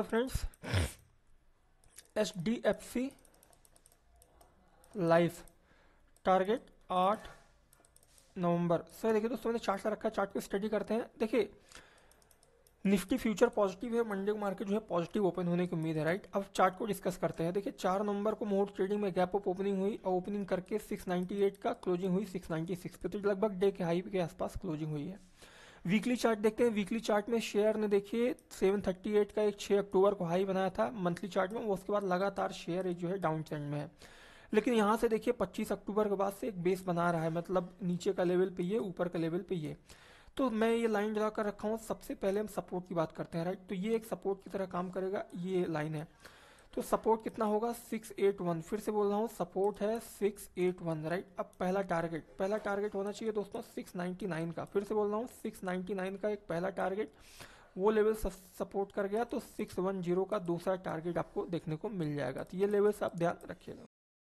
friends H D F C life target आठ नवंबर sir देखिए दोस्तों मैंने चार्ट रखा है चार्ट पे स्टडी करते हैं देखिए निफ्टी फ्यूचर पॉजिटिव है मंडे को मार्केट जो है पॉजिटिव ओपन होने की उम्मीद है राइट अब चार्ट को डिस्कस करते हैं देखिए चार नवंबर को मोड ट्रेडिंग में गैप अप ओपनिंग हुई और ओपनिंग करके 698 का क्लोजिंग हुई 696 पे तो लगभग डे के हाई के आसपास क्लोजिंग हुई है वीकली चार्ट देखते हैं वीकली चार्ट में शेयर ने देखिए 738 का एक 6 अक्टूबर को हाई बनाया था मंथली चार्ट में वो उसके बाद लगातार शेयर जो है डाउन ट्रेंड में है लेकिन यहाँ से देखिए 25 अक्टूबर के बाद से एक बेस बना रहा है मतलब नीचे का लेवल पे ये ऊपर का लेवल पे ये तो मैं ये लाइन ड्रा कर रखा हूँ सबसे पहले हम सपोर्ट की बात करते हैं राइट तो ये एक सपोर्ट की तरह काम करेगा ये लाइन है तो सपोर्ट कितना होगा 681 फिर से बोल रहा हूँ सपोर्ट है 681 राइट अब पहला टारगेट पहला टारगेट होना चाहिए दोस्तों 699 का फिर से बोल रहा हूँ 699 का एक पहला टारगेट वो लेवल सपोर्ट कर गया तो 610 का दूसरा टारगेट आपको देखने को मिल जाएगा तो ये लेवल्स आप ध्यान रखिएगा